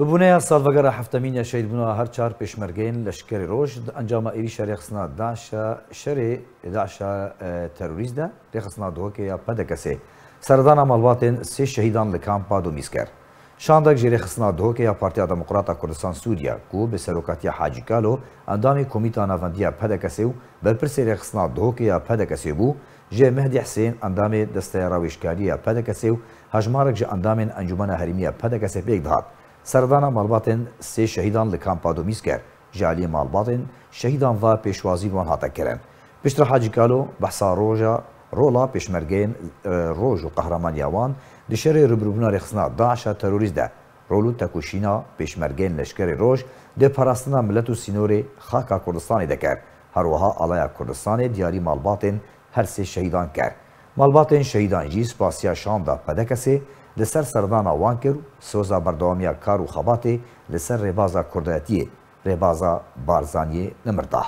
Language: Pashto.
ببوونەیە ساڵڤگەرە هەفتەمینە شەید بوونەوە هەر چار پێشمەرگین لە شکری ڕۆژ ئەنجامە ئێوی شەرێخسنا داشە شەرێ داشە تەروریستدا رێخستنا دۆکە یا پەدەکەسێ سەردانا مەڵواتێن سێ شەهیدان لە کامپا دۆمیسکەر شاندەك جێرێخستنا دۆکە یا پارتیا دموکراتا کوردستان سووریا کو بە سەرۆکاتیا حاجیکالۆ ئەندامی کمیتا ناڤەندیا پەدەکەسێ و بەرپرسێ رێخستنا دۆکە یا پەدەکەسێ بوو جێ مهدی حسین ئەندامێ دەستەیە ڕاویشکاریە پەدەکەسێ و هەژمارێک جە ئەندامێن ئەنجومە هەرمیە پەدەکەسێ پێک دەهات سردانا مالباتن سه شهیدان لکام پادومیز کرد جالی مالباتن شهیدان و پیشوازی وان هاتا کرن پیشتر حاجی کالو بحثا روژا رولا پیشمرگین روژ و قهرمان یوان دشر ربروبنا رخصنا داعش تروریز ده رولو تکوشینا پیشمرگین لشکر روژ ده پرستنا ملت و سینور خاکا کردستانی ده کرد هروها آلایا کردستان دیاری مالباتن هر سه شهیدان کرد مالباتên şehîdan jî spasiya şanda pedekesê li ser serdana wan kir soza berdewamiya kar û xebatê li ser rêbaza kurdayetiyê rêbaza Barzaniyê nimirda.